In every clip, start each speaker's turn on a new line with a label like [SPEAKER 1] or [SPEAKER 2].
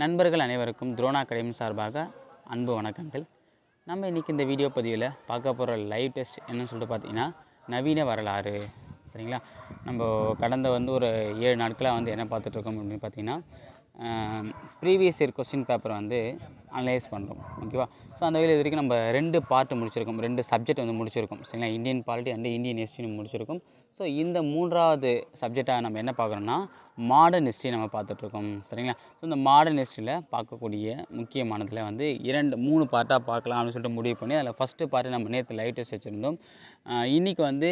[SPEAKER 1] நண்பர்கள் அனைவருக்கும் துரோணா அகாடமி சார்பாக அன்பு வணக்கங்கள் நம்ம இன்றைக்கி இந்த வீடியோ பதிவில் பார்க்க போகிற லைவ் டெஸ்ட் என்னன்னு சொல்லிட்டு பார்த்தீங்கன்னா நவீன வரலாறு சரிங்களா நம்ம கடந்த வந்து ஒரு ஏழு நாட்களாக வந்து என்ன பார்த்துட்ருக்கோம் அப்படின்னு பார்த்தீங்கன்னா ப்ரீவியஸ் இயர் கொஸ்டின் பேப்பரை வந்து அனலைஸ் பண்ணுறோம் ஓகேவா ஸோ அந்த வகையில் இது வரைக்கும் நம்ம ரெண்டு பார்ட்டு முடிச்சிருக்கோம் ரெண்டு சப்ஜெக்ட் வந்து முடிச்சிருக்கோம் சரிங்களா இந்தியன் பாலிட்டி அண்ட் இந்தியன் ஹிஸ்ட்ரின்னு முடிச்சிருக்கோம் ஸோ இந்த மூன்றாவது சப்ஜெக்டாக நம்ம என்ன பார்க்குறோன்னா மாடர்ன் ஹிஸ்ட்ரி நம்ம பார்த்துட்ருக்கோம் சரிங்களா ஸோ இந்த மாடர்ன் ஹிஸ்ட்ரியில் பார்க்கக்கூடிய முக்கியமானதில் வந்து இரண்டு மூணு பார்ட்டாக பார்க்கலாம் அப்படின்னு சொல்லிட்டு முடிவு பண்ணி அதில் ஃபஸ்ட்டு பார்ட்டு நம்ம நேற்று லைட் வச்சுருந்தோம் இன்றைக்கி வந்து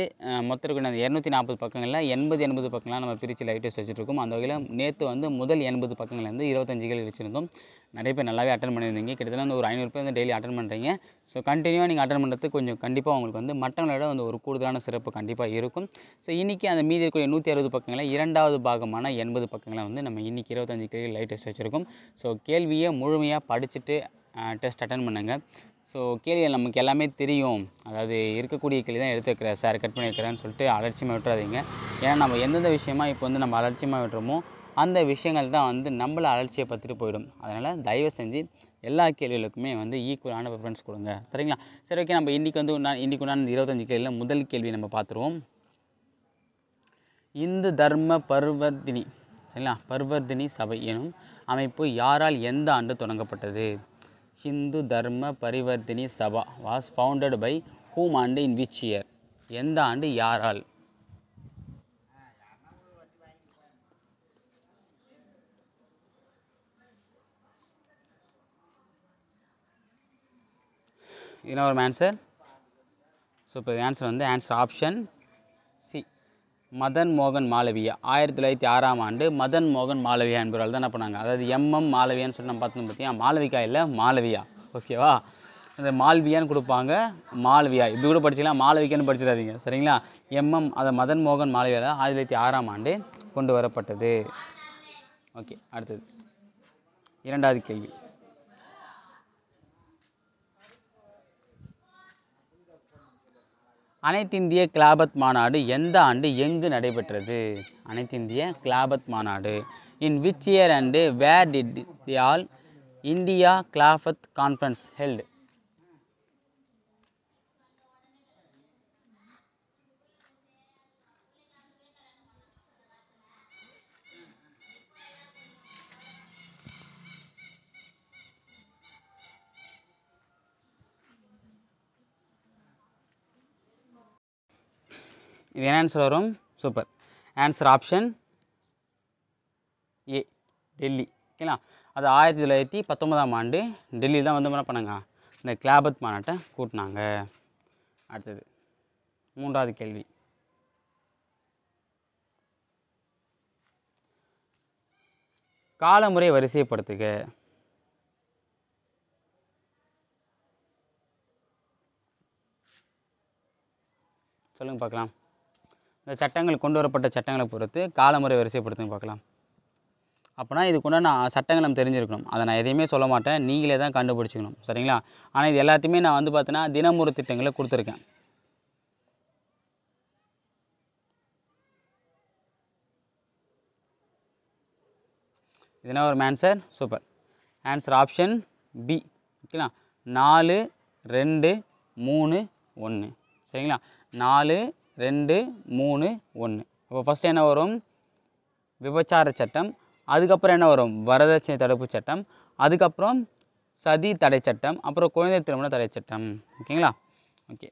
[SPEAKER 1] மொத்த இருக்கிற இரநூத்தி நாற்பது பக்கங்களில் எண்பது எண்பது பக்கங்களாக நம்ம பிரித்து லைட்டஸ் வச்சுருக்கோம் அந்த வகையில் நேற்று வந்து முதல் எண்பது பக்கங்கள்லேருந்து இருபத்தஞ்சு கேள்வி வச்சுருந்தோம் நிறைய பேர் நல்லாவே அட்டன் பண்ணியிருந்தீங்க கிட்டத்தட்ட வந்து ஒரு ஐநூறு பேர் வந்து டெய்லி அட்டன் பண்ணுறீங்க ஸோ கண்டினியூவாக நீங்கள் அட்டன் பண்ணுறதுக்கு கொஞ்சம் கண்டிப்பாக உங்களுக்கு வந்து மற்றவங்களோட வந்து ஒரு கூடுதலான சிறப்பு கண்டிப்பாக இருக்கும் ஸோ இன்றைக்கி அந்த மீதி இருக்கக்கூடிய நூற்றி அறுபது பக்கங்களில் இரண்டாவது பாகமான எண்பது பக்கங்களை வந்து நம்ம இன்றைக்கி இருபத்தஞ்சு கேள்வி லைட்டஸ் வச்சுருக்கோம் ஸோ கேள்வியை முழுமையாக படிச்சுட்டு டெஸ்ட் அட்டன் பண்ணுங்கள் ஸோ கேள்வி நமக்கு எல்லாமே தெரியும் அதாவது இருக்கக்கூடிய கேள்வி தான் எடுத்து வைக்கிறேன் சார் கட் பண்ணியிருக்கிறேன்னு சொல்லிட்டு அலட்சியமாக விட்டுறாதீங்க ஏன்னா நம்ம எந்தெந்த விஷயமா இப்போ வந்து நம்ம அலட்சியமாக விட்டுறோமோ அந்த விஷயங்கள் தான் வந்து நம்மளை அலட்சியப்பட்டுட்டு போயிடும் அதனால் தயவு செஞ்சு எல்லா கேள்விகளுக்குமே வந்து ஈக்குவலான ப்ரிஃபரன்ஸ் கொடுங்க சரிங்களா சரி ஓகே நம்ம இன்றைக்கி வந்து நான் இன்றைக்கு உண்டான இருபத்தஞ்சு கேள்வியில் முதல் கேள்வி நம்ம பார்த்துருவோம் இந்து தர்ம பர்வர்தினி சரிங்களா பர்வர்தினி சபை எனும் அமைப்பு யாரால் எந்த ஆண்டு தொடங்கப்பட்டது Hindu Dharma Parivartini Sabha was founded by whom ஆண்டு இன் விச் இயர் எந்த ஆண்டு யாரால் இதுனா ஒரு ஆன்சர் ஸோ இப்போ ஆன்சர் வந்து ஆன்சர் ஆப்ஷன் மதன் மோகன் மாளவியா ஆயிரத்தி தொள்ளாயிரத்தி ஆறாம் ஆண்டு மதன் மோகன் மாளவியா என்பவர்கள் தான் என்ன பண்ணாங்க அதாவது எம்எம் மாளவியான்னு சொல்லி நான் பார்த்தோம் பார்த்தீங்கன்னா மாளவிகா இல்லை மாளவியா ஓகேவா இந்த மாளவியான்னு கொடுப்பாங்க மாளவியா இப்படி கூட படிச்சிக்கலாம் மாளவிகான்னு படிச்சிடாதீங்க சரிங்களா எம்எம் அதை மதன் மோகன் மாளவியா தான் ஆயிரத்தி தொள்ளாயிரத்தி ஆறாம் ஆண்டு கொண்டு வரப்பட்டது ஓகே அடுத்தது இரண்டாவது கேள்வி அனைத்திந்திய கிளாபத் மாநாடு எந்த ஆண்டு எங்கு நடைபெற்றது அனைத்திந்திய கிளாபத் மாநாடு in which year and where did the all India Khilafat conference held இது என்ன ஆன்சர் வரும் super answer option A Delhi ஓகேங்களா அது ஆயிரத்தி தொள்ளாயிரத்தி பத்தொன்பதாம் ஆண்டு டெல்லியில் தான் வந்து என்ன பண்ணுங்க இந்த கிளாபத் மாநாட்டை கூட்டினாங்க அடுத்தது மூன்றாவது கேள்வி காலமுறை வரிசைப்படுத்துக சொல்லுங்கள் பார்க்கலாம் இந்த சட்டங்கள் கொண்டு வரப்பட்ட சட்டங்களை பொறுத்து காலமுறை வரிசைப்படுத்தி பார்க்கலாம் அப்போனா நான் சட்டங்கள் நம்ம தெரிஞ்சிருக்கணும் அதை நான் எதையுமே சொல்ல மாட்டேன் நீங்களே தான் கண்டுபிடிச்சிக்கணும் சரிங்களா ஆனால் இது எல்லாத்தையுமே நான் வந்து பார்த்தீங்கன்னா தினமுறை திட்டங்களை கொடுத்துருக்கேன் இதுனா ஒரு answer super answer option B ஓகேங்களா நாலு ரெண்டு மூணு ஒன்று சரிங்களா நாலு ரெண்டு மூணு ஒன்று இப்போ ஃபஸ்ட்டு என்ன வரும் விபச்சார சட்டம் அதுக்கப்புறம் என்ன வரும் வரதட்சணை தடுப்பு சட்டம் அதுக்கப்புறம் சதி தடை சட்டம் அப்புறம் குழந்தை திருமண தடை சட்டம் ஓகேங்களா ஓகே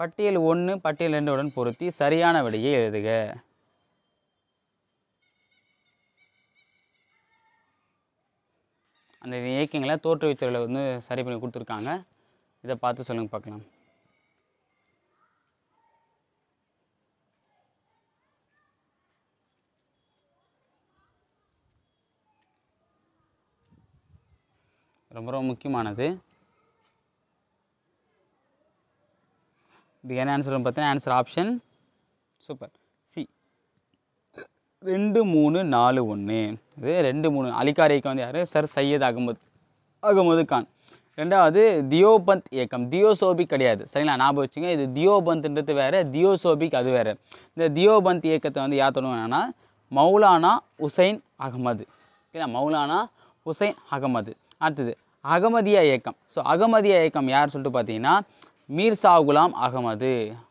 [SPEAKER 1] பட்டியல் ஒன்று பட்டியல் ரெண்டு உடன் பொருத்தி சரியான விடையை எழுதுக அந்த இயக்கங்களை தோற்றுவித்தர்களை வந்து சரி பண்ணி கொடுத்துருக்காங்க இதை பார்த்து சொல்லுங்கள் பார்க்கலாம் ரொம்ப ரொம்ப முக்கியமானது இது என்ன ஆன்சர் பார்த்தீங்கன்னா ஆன்சர் ஆப்ஷன் சூப்பர் சி ரெண்டு மூணு நாலு ஒன்று இது ரெண்டு மூணு அலிகார் வந்து யார் சர் சையத் அகமது அகமது கான் ரெண்டாவது தியோபந்த் இயக்கம் தியோசோபிக் கிடையாது சரிங்களா ஞாபகம் வச்சுங்க இது தியோபந்த்ன்றது வேறு தியோசோபிக் அது வேறு இந்த தியோபந்த் இயக்கத்தை வந்து யார் தொடங்கினா மௌலானா உசைன் அகமது இல்லை மௌலானா உசைன் அகமது அடுத்தது அகமதியா இயக்கம் ஸோ அகமதியா இயக்கம் யார் சொல்லிட்டு பார்த்தீங்கன்னா மீர் சாகுலாம் அகமது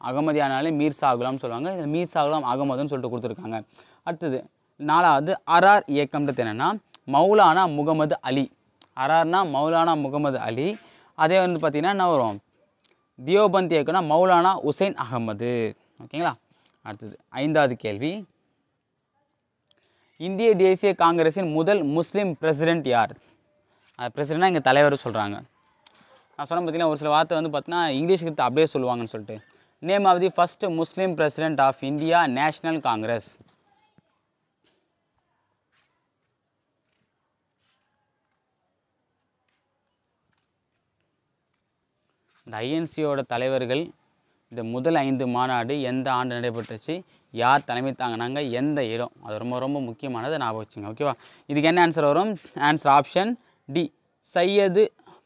[SPEAKER 1] அகமதியானாலே மீர் குலாம்னு சொல்லுவாங்க இந்த மீர் குலாம் அகமதுன்னு சொல்லிட்டு கொடுத்துருக்காங்க அடுத்தது நாலாவது அரார் இயக்கம்ன்றது என்னென்னா மௌலானா முகமது அலி அரார்னா மௌலானா முகமது அலி அதே வந்து பார்த்திங்கன்னா என்ன வரும் தியோபந்த் இயக்கம்னா மௌலானா உசைன் அகமது ஓகேங்களா அடுத்தது ஐந்தாவது கேள்வி இந்திய தேசிய காங்கிரஸின் முதல் முஸ்லீம் பிரசிடெண்ட் யார் பிரசிடெண்ட்னா எங்கள் தலைவர் சொல்கிறாங்க நான் சொன்ன பார்த்தீங்கன்னா ஒரு சில வார்த்தை வந்து பார்த்தீங்கன்னா இங்கிலீஷ் கிட்ட அப்படியே சொல்லுவாங்கன்னு சொல்லிட்டு name of the first Muslim president of India National Congress இந்த ஐஎன்சியோட தலைவர்கள் இந்த முதல் ஐந்து மாநாடு எந்த ஆண்டு நடைபெற்றுச்சு யார் தலைமை தாங்கினாங்க எந்த இடம் அது ரொம்ப ரொம்ப முக்கியமானது ஞாபகம் வச்சுங்க ஓகேவா இதுக்கு என்ன ஆன்சர் வரும் answer option D Syed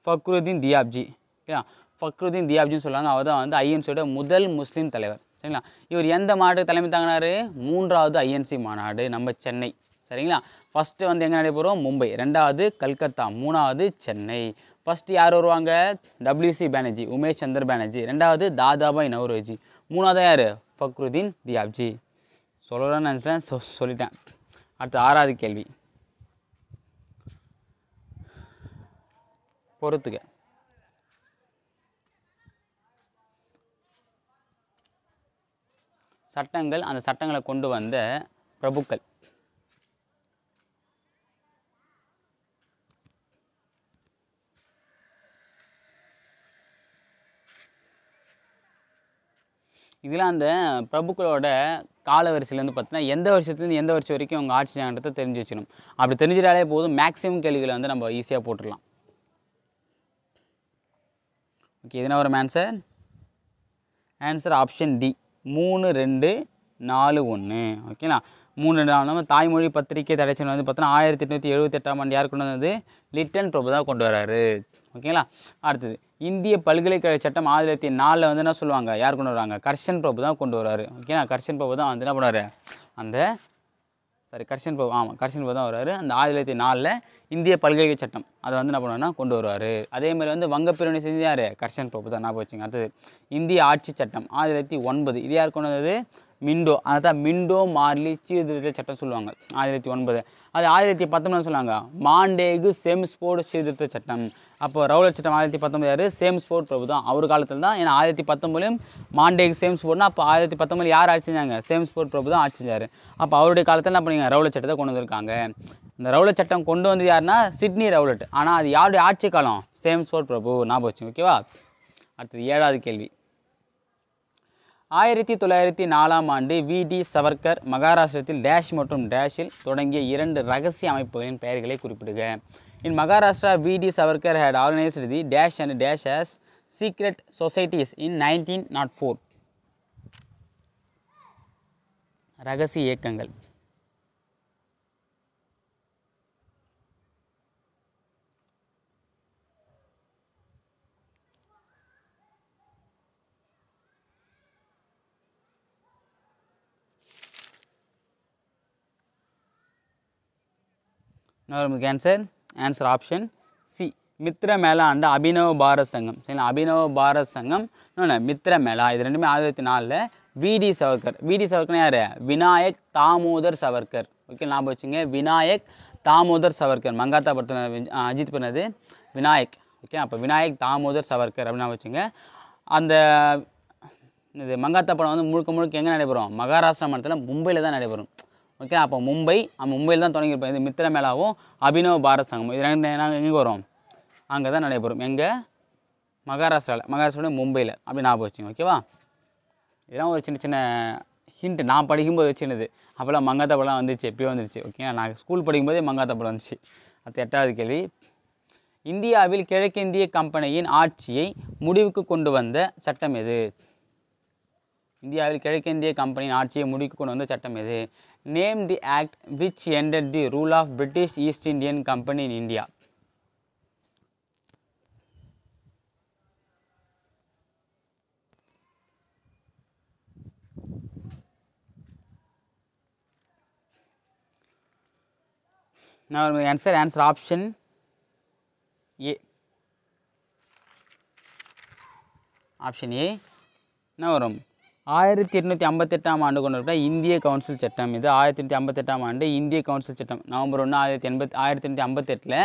[SPEAKER 1] Fakhruddin Tyabji ஓகேவா ஃபக்ருதீன் தியாப்ஜின்னு சொல்லுவாங்க அவர் தான் வந்து ஐஎன்சியோட முதல் முஸ்லீம் தலைவர் சரிங்களா இவர் எந்த மாநாடு தலைமை தாங்கினார் மூன்றாவது ஐஎன்சி மாநாடு நம்ம சென்னை சரிங்களா ஃபஸ்ட்டு வந்து எங்கே நடைபெறும் மும்பை ரெண்டாவது கல்கத்தா மூணாவது சென்னை ஃபஸ்ட்டு யார் வருவாங்க டபிள்யூசி பேனர்ஜி உமேஷ் சந்தர் பேனர்ஜி ரெண்டாவது தாதாபாய் நவ்ரோஜி மூணாவது யார் ஃபக்ருதீன் தியாப்ஜி சொல்லுறேன்னு நினச்சேன் சொ சொல்லிட்டேன் அடுத்து ஆறாவது கேள்வி பொறுத்துக்க சட்டங்கள் அந்த சட்டங்களை கொண்டு வந்த பிரபுக்கள் இதெல்லாம் அந்த பிரபுக்களோட கால வரிசையிலேருந்து பார்த்தீங்கன்னா எந்த வருஷத்துலேருந்து எந்த வருஷம் வரைக்கும் அவங்க ஆட்சி ஆண்டத்தை தெரிஞ்சு வச்சிடணும் அப்படி தெரிஞ்சிட்டாலே போதும் மேக்ஸிமம் கேள்விகளை வந்து நம்ம ஈஸியாக போட்டுடலாம் ஓகே இதுனா வரும் ஆன்சர் ஆன்சர் ஆப்ஷன் டி மூணு ரெண்டு நாலு ஒன்று ஓகேங்களா மூணு ரெண்டு நாலு நம்ம தாய்மொழி பத்திரிக்கை தடைச்சல் வந்து பார்த்தீங்கன்னா ஆயிரத்தி எட்நூற்றி எழுபத்தெட்டாம் ஆண்டு யார் கொண்டு வந்தது லிட்டன் பிரபு தான் கொண்டு வராரு ஓகேங்களா அடுத்தது இந்திய பல்கலைக்கழக சட்டம் ஆயிரத்தி தொள்ளாயிரத்தி நாலில் வந்து என்ன சொல்லுவாங்க யார் கொண்டு வருவாங்க கர்ஷன் பிரபு தான் கொண்டு வருவார் ஓகேங்களா கர்ஷன் பிரபு தான் வந்து என்ன பண்ணுவார் அந்த சாரி கர்ஷன் பிரபு ஆமாம் கர்ஷன் பிரபு தான் வருவார் அந்த ஆயிரத்தி தொள்ளாயிரத்தி நாலில் இந்திய பல்கலைக்கழக சட்டம் அதை வந்து என்ன பண்ணுவார் கொண்டு வருவார் அதேமாதிரி வந்து வங்கப்பிரிவினை செஞ்சு யார் கர்ஷன் பிரபு தான் நான் போச்சுங்க அடுத்தது இந்திய ஆட்சி சட்டம் ஆயிரத்தி தொள்ளாயிரத்தி ஒன்பது இது யார் கொண்டு வந்தது மிண்டோ அதாவது மிண்டோ மார்லி சீர்திருத்த சட்டம் சொல்லுவாங்க ஆயிரத்தி ஒன்பது அது ஆயிரத்தி பத்தொன்பது சொல்லுவாங்க மாண்டேகு செம்ஸ்போர்டு சீர்திருத்த சட்டம் அப்போ ரவுலர் சட்டம் ஆயிரத்தி பத்தொம்பது யார் சேம் ஸ்போர்ட் பிரபு தான் அவர் காலத்தில் தான் ஏன்னா ஆயிரத்தி பத்தொம்பதுலையும் மாண்டே சேம் ஸ்போர்ட்னா அப்போ ஆயிரத்தி பத்தொம்பது யார் ஆட்சி செஞ்சாங்க சேம் ஸ்போர்ட் பிரபு தான் ஆட்சி செஞ்சார் அப்போ அவருடைய காலத்தில் என்ன பண்ணிங்க ரவுலர் சட்டத்தை கொண்டு வந்திருக்காங்க இந்த ரவுல சட்டம் கொண்டு வந்து யாருன்னா சிட்னி ரவுலட் ஆனால் அது யாருடைய ஆட்சி காலம் சேம் ஸ்போர்ட் பிரபு ஞாபகம் வச்சுங்க ஓகேவா அடுத்தது ஏழாவது கேள்வி ஆயிரத்தி தொள்ளாயிரத்தி நாலாம் ஆண்டு வி டி சவர்கர் மகாராஷ்டிரத்தில் டேஷ் மற்றும் டேஷில் தொடங்கிய இரண்டு ரகசிய அமைப்புகளின் பெயர்களை குறிப்பிடுக In Maharashtra, V.D. Savarkar had organized the dash and dash as secret societies in 1904. ரகசி இயக்கங்கள் Now, we can say answer option C Mitra Mela and அபினவ Bharat சங்கம் சரிங்களா அபினவ பாரத் சங்கம் இன்னொன்று மித்ர மேலா இது ரெண்டுமே ஆயிரத்தி நாலில் விடி சவர்கர் விடி சவர்கர்னா யார் விநாயக் தாமோதர் சவர்கர் ஓகே நான் வச்சுங்க விநாயக் தாமோதர் சவர்கர் மங்காத்தா படத்தில் அஜித் பண்ணது விநாயக் ஓகே அப்போ விநாயக் தாமோதர் சவர்கர் அப்படின்னா வச்சுங்க அந்த இது மங்காத்தா படம் வந்து முழுக்க முழுக்க எங்கே நடைபெறும் மகாராஷ்டிரா மாநிலத்தில் மும்பையில் தான் நடைபெறும் ஓகே அப்போ மும்பை மும்பையில் தான் தொடங்கியிருப்போம் இது மித்திர மேளாவும் அபினவ பாரத் சங்கம் இது ரெண்டு நாங்கள் எங்கே வரும் அங்கே தான் நடைபெறும் எங்கே மகாராஷ்டிராவில் மகாராஷ்டிராவோட மும்பையில் அப்படி நான் வச்சுங்க ஓகேவா இதெல்லாம் ஒரு சின்ன சின்ன ஹிண்ட் நான் படிக்கும்போது வச்சுருந்தது அப்போல்லாம் மங்காத்தப்பெல்லாம் வந்துச்சு எப்பயோ வந்துருச்சு ஓகே நான் ஸ்கூல் படிக்கும்போதே மங்காத்தப்பெல்லாம் வந்துச்சு அது எட்டாவது கேள்வி இந்தியாவில் கிழக்கிந்திய கம்பெனியின் ஆட்சியை முடிவுக்கு கொண்டு வந்த சட்டம் எது இந்தியாவில் கிழக்கிந்திய கம்பெனியின் ஆட்சியை முடிவுக்கு கொண்டு வந்த சட்டம் எது Name the act which ended the rule of British East Indian Company in India. Now, we answer answer option A. Option A. Now, ஆயிரத்தி எட்நூற்றி ஐம்பத்தெட்டாம் ஆண்டு கொண்டு கொண்டிருக்க இந்திய கவுன்சில் சட்டம் இது ஆயிரத்தி எட்நூற்றி ஐம்பத்தெட்டாம் ஆண்டு இந்திய கவுன்சில் சட்டம் நவம்பர் ஒன்று ஆயிரத்தி எண்பத் ஆயிரத்தி எட்நூற்றி ஐம்பத்தெட்டில்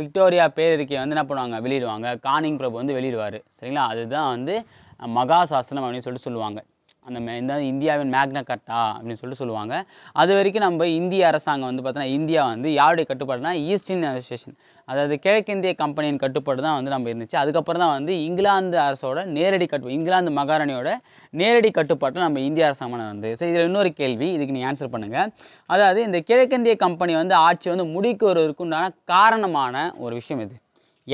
[SPEAKER 1] விக்டோரியா பேரறிக்கையை வந்து என்ன பண்ணுவாங்க வெளியிடுவாங்க கானிங் பிரபு வந்து வெளியிடுவார் சரிங்களா அதுதான் வந்து மகா சாஸ்திரம் அப்படின்னு சொல்லிட்டு சொல்லுவாங்க அந்த இந்த இந்தியாவின் மேக்னா கட்டா அப்படின்னு சொல்லிட்டு சொல்லுவாங்க அது வரைக்கும் நம்ம இந்திய அரசாங்கம் வந்து பார்த்தோன்னா இந்தியா வந்து யாருடைய கட்டுப்பாடுனா ஈஸ்டின் அசோசியேஷன் அதாவது கிழக்கிந்திய கம்பெனியின் கட்டுப்பாடு தான் வந்து நம்ம இருந்துச்சு அதுக்கப்புறம் தான் வந்து இங்கிலாந்து அரசோட நேரடி கட்டு இங்கிலாந்து மகாராணியோட நேரடி கட்டுப்பாட்டில் நம்ம இந்திய அரசாங்கம் வந்து சரி இதில் இன்னொரு கேள்வி இதுக்கு நீ ஆன்சர் பண்ணுங்கள் அதாவது இந்த கிழக்கிந்திய கம்பெனி வந்து ஆட்சி வந்து முடிக்க வருவதற்கு உண்டான காரணமான ஒரு விஷயம் இது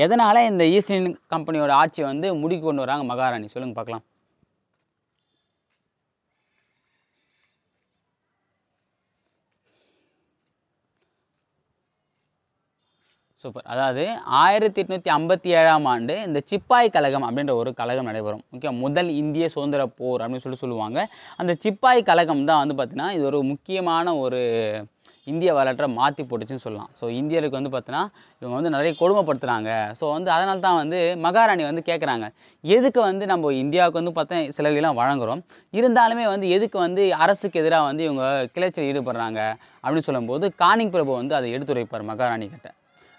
[SPEAKER 1] எதனால் இந்த ஈஸ்டின் கம்பெனியோட ஆட்சியை வந்து முடிக்கு கொண்டு வராங்க மகாராணி சொல்லுங்கள் பார்க்கலாம் சூப்பர் அதாவது ஆயிரத்தி எட்நூற்றி ஐம்பத்தி ஏழாம் ஆண்டு இந்த சிப்பாய் கழகம் அப்படின்ற ஒரு கழகம் நடைபெறும் ஓகே முதல் இந்திய சுதந்திர போர் அப்படின்னு சொல்லி சொல்லுவாங்க அந்த சிப்பாய் கழகம் தான் வந்து பார்த்திங்கன்னா இது ஒரு முக்கியமான ஒரு இந்திய வரலாற்றை மாற்றி போட்டுச்சுன்னு சொல்லலாம் ஸோ இந்தியருக்கு வந்து பார்த்தினா இவங்க வந்து நிறைய கொடுமைப்படுத்துகிறாங்க ஸோ வந்து அதனால தான் வந்து மகாராணி வந்து கேட்குறாங்க எதுக்கு வந்து நம்ம இந்தியாவுக்கு வந்து பார்த்தா சிலைகளெலாம் வழங்குகிறோம் இருந்தாலுமே வந்து எதுக்கு வந்து அரசுக்கு எதிராக வந்து இவங்க கிளர்ச்சியில் ஈடுபடுறாங்க அப்படின்னு சொல்லும்போது கானிங் பிரபு வந்து அதை எடுத்துரைப்பார் மகாராணி கிட்ட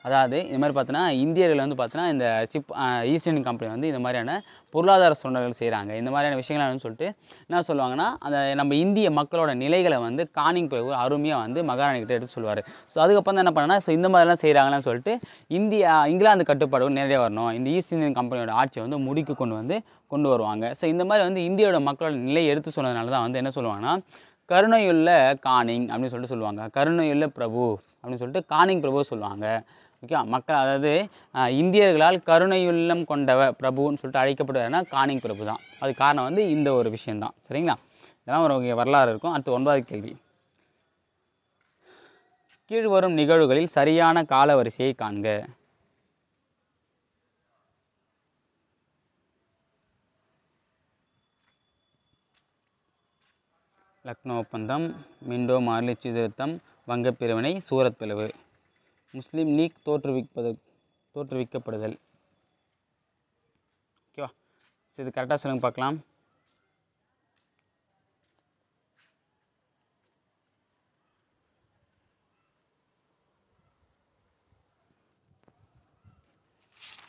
[SPEAKER 1] அதாவது இது மாதிரி பார்த்தோன்னா இந்தியர்கள் வந்து பார்த்தோன்னா இந்த சிப் ஈஸ்ட் இந்தியன் கம்பெனி வந்து இந்த மாதிரியான பொருளாதார சுரண்டல்கள் செய்கிறாங்க இந்த மாதிரியான விஷயங்கள்னு சொல்லிட்டு என்ன சொல்லுவாங்கன்னா அந்த நம்ம இந்திய மக்களோட நிலைகளை வந்து காணிங் ஒரு அருமையாக வந்து கிட்டே எடுத்து சொல்லுவார் ஸோ அதுக்கப்புறம் தான் என்ன பண்ணனா ஸோ இந்த மாதிரிலாம் செய்கிறாங்கன்னு சொல்லிட்டு இந்தியா இங்கிலாந்து கட்டுப்பாடு நேரடியாக வரணும் இந்த ஈஸ்ட் இந்தியன் கம்பெனியோட ஆட்சியை வந்து முடிக்கு கொண்டு வந்து கொண்டு வருவாங்க ஸோ இந்த மாதிரி வந்து இந்தியோட மக்களோட நிலையை எடுத்து சொன்னதுனால தான் வந்து என்ன சொல்லுவாங்கன்னா கருணையுள்ள காணிங் அப்படின்னு சொல்லிட்டு சொல்லுவாங்க கருணையுள்ள பிரபு அப்படின்னு சொல்லிட்டு காணிங் பிரபு சொல்லுவாங்க ஓகே மக்கள் அதாவது இந்தியர்களால் கருணையுள்ளம் கொண்டவ பிரபுன்னு சொல்லிட்டு அழைக்கப்படுவார்னா காணிங் பிரபு தான் அது காரணம் வந்து இந்த ஒரு விஷயந்தான் சரிங்களா இதெல்லாம் ஒரு வரலாறு இருக்கும் அடுத்து ஒன்பதாவது கேள்வி கீழ் வரும் நிகழ்வுகளில் சரியான கால வரிசையை காண்க லக்னோ ஒப்பந்தம் மிண்டோ மார்லி சீர்திருத்தம் வங்கப்பிரிவினை சூரத் பிளவு முஸ்லீம் லீக் தோற்றுவிப்பது தோற்றுவிக்கப்படுதல் ஓகேவா சரி இது கரெக்டாக சொல்லுங்க பார்க்கலாம்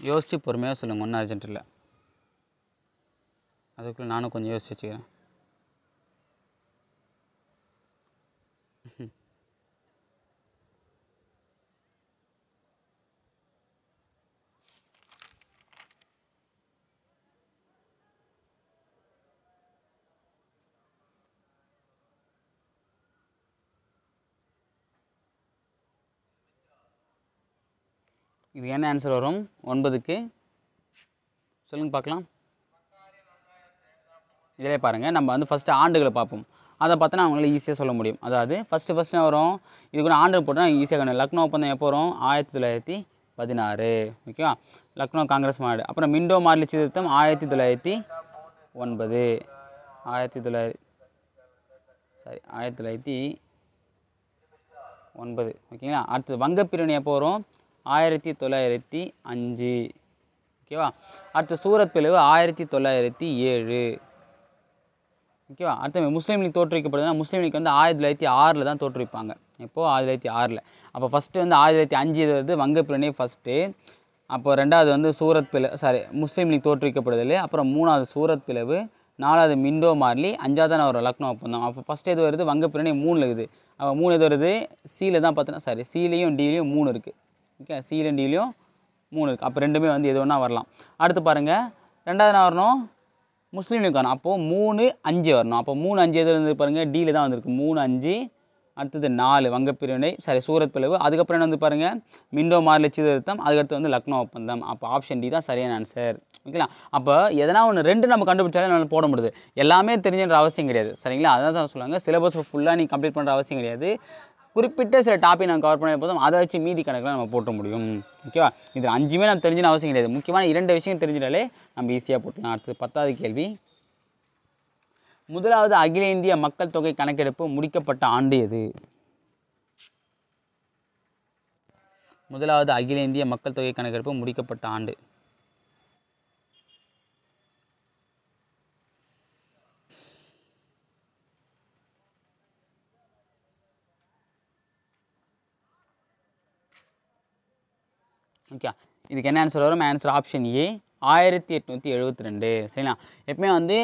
[SPEAKER 1] யோசித்து பொறுமையாக சொல்லுங்கள் ஒன்றும் அர்ஜென்ட் இல்லை அதுக்குள்ளே நானும் கொஞ்சம் யோசிச்சு வச்சுக்கிறேன் இது என்ன ஆன்சர் வரும் ஒன்பதுக்கு சொல்லுங்கள் பார்க்கலாம் இதிலே பாருங்கள் நம்ம வந்து ஃபஸ்ட்டு ஆண்டுகளை பார்ப்போம் அதை பார்த்தோன்னா அவங்களால ஈஸியாக சொல்ல முடியும் அதாவது ஃபஸ்ட்டு ஃபஸ்ட்டு வரும் இது கூட ஆண்டு போட்டால் ஈஸியாக கண்டு லக்னோ ஒப்பந்தம் எப்போ வரும் ஆயிரத்தி தொள்ளாயிரத்தி பதினாறு ஓகேவா லக்னோ காங்கிரஸ் மாநாடு அப்புறம் மிண்டோ மாநில சீர்திருத்தம் ஆயிரத்தி தொள்ளாயிரத்தி ஒன்பது ஆயிரத்தி தொள்ளாயிரத்தி சாரி ஆயிரத்தி தொள்ளாயிரத்தி ஒன்பது ஓகேங்களா அடுத்தது வங்கப்பிரிவினை எப்போ வரும் ஆயிரத்தி தொள்ளாயிரத்தி அஞ்சு ஓகேவா அடுத்த சூரத் பிளவு ஆயிரத்தி தொள்ளாயிரத்தி ஏழு ஓகேவா அடுத்த முஸ்லீம் லீக் தோற்றுவிக்கப்படுதுன்னா முஸ்லீம் லீக் வந்து ஆயிரத்தி தொள்ளாயிரத்தி ஆறில் தான் தோற்றுவிப்பாங்க இப்போது ஆயிரத்தி தொள்ளாயிரத்தி ஆறில் அப்போ ஃபஸ்ட்டு வந்து ஆயிரத்தி தொள்ளாயிரத்தி அஞ்சு வந்து வங்கப்பிள்ளனே ஃபஸ்ட்டு அப்போ ரெண்டாவது வந்து சூரத் பிளவு சாரி முஸ்லீம் லீக் தோற்றுவிக்கப்படுதல் அப்புறம் மூணாவது சூரத் பிளவு நாலாவது மிண்டோ மார்லி அஞ்சாவது நான் ஒரு லக்னோ ஒப்பந்தம் அப்போ ஃபஸ்ட்டு எது வருது வங்கப்பிரணி மூணில் இருக்குது அப்போ மூணு எது வருது சீல தான் பார்த்தோன்னா சாரி சீலையும் டீலையும் மூணு இருக்குது ஓகே சியில் டிலையும் மூணு இருக்குது அப்போ ரெண்டுமே வந்து எது ஒன்றா வரலாம் அடுத்து பாருங்கள் ரெண்டாவது என்ன வரணும் முஸ்லீம் வரணும் அப்போது மூணு அஞ்சு வரணும் அப்போ மூணு அஞ்சு எது வந்து பாருங்கள் டியில் தான் வந்திருக்கு மூணு அஞ்சு அடுத்தது நாலு வங்கப்பிரிவினை சாரி சூரத் பிளவு அதுக்கப்புறம் என்ன வந்து பாருங்கள் மிண்டோ மார்லி சீர்திருத்தம் அதுக்கடுத்து வந்து லக்னோ ஒப்பந்தம் அப்போ ஆப்ஷன் டி தான் சரியான ஆன்சர் ஓகேங்களா அப்போ எதனா ஒன்று ரெண்டு நம்ம கண்டுபிடிச்சாலே நம்ம போட முடியுது எல்லாமே தெரிஞ்சுன்ற அவசியம் கிடையாது சரிங்களா அதான் தான் சொல்லுவாங்க சிலபஸ் ஃபுல்லாக நீ கம்ப்ளீட் பண்ணுற அவசியம் கிடையாது குறிப்பிட்ட சில டாப்பிக் நான் கவர் பண்ண போதும் அதை வச்சு மீதி கணக்கில் நம்ம போட்ட முடியும் ஓகேவா இது அஞ்சுமே நம்ம தெரிஞ்சுன்னு அவசியம் கிடையாது முக்கியமான இரண்டு விஷயம் தெரிஞ்சிட்டாலே நம்ம ஈஸியாக போட்டலாம் அடுத்தது பத்தாவது கேள்வி முதலாவது அகில இந்திய மக்கள் தொகை கணக்கெடுப்பு முடிக்கப்பட்ட ஆண்டு எது முதலாவது அகில இந்திய மக்கள் தொகை கணக்கெடுப்பு முடிக்கப்பட்ட ஆண்டு ஓகே இதுக்கு என்ன ஆன்சர் வரும் ஆன்சர் ஆப்ஷன் ஏ ஆயிரத்தி எட்நூற்றி எழுபத்தி ரெண்டு சரிங்களா எப்பவுமே வந்து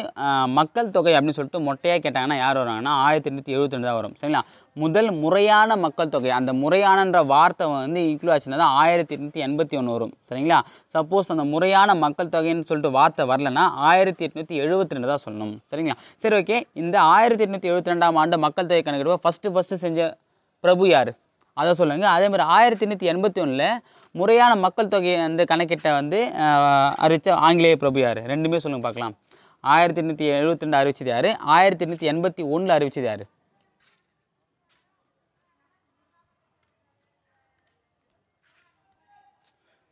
[SPEAKER 1] மக்கள் தொகை அப்படின்னு சொல்லிட்டு மொட்டையாக கேட்டாங்கன்னா யார் வராங்கன்னா ஆயிரத்தி எட்நூற்றி எழுபத்தி ரெண்டு தான் வரும் சரிங்களா முதல் முறையான மக்கள் தொகை அந்த முறையானன்ற வார்த்தை வந்து இன்க்ளூட் ஆச்சுன்னா தான் ஆயிரத்தி எட்நூற்றி எண்பத்தி ஒன்று வரும் சரிங்களா சப்போஸ் அந்த முறையான மக்கள் தொகைன்னு சொல்லிட்டு வார்த்தை வரலன்னா ஆயிரத்தி எட்நூற்றி எழுபத்தி ரெண்டு தான் சொல்லணும் சரிங்களா சரி ஓகே இந்த ஆயிரத்தி எட்நூற்றி எழுபத்தி ரெண்டாம் ஆண்டு மக்கள் தொகை கணக்கெடுப்பு ஃபஸ்ட்டு ஃபஸ்ட்டு செஞ்ச பிரபு யார் அதை சொல்லுங்கள் அதேமாதிரி ஆயிரத்தி எண்ணூற்றி எண்பத்தி ஒன்றில் முறையான மக்கள் தொகையை வந்து கணக்கிட்ட வந்து அறிவித்த ஆங்கிலேய பிரபு யார் ரெண்டுமே சொல்லுங்கள் பார்க்கலாம் ஆயிரத்தி எண்ணூற்றி எழுபத்தி ரெண்டு அறிவிச்சது யார் ஆயிரத்தி எண்ணூற்றி எண்பத்தி ஒன்றில் அறிவிச்சது யார்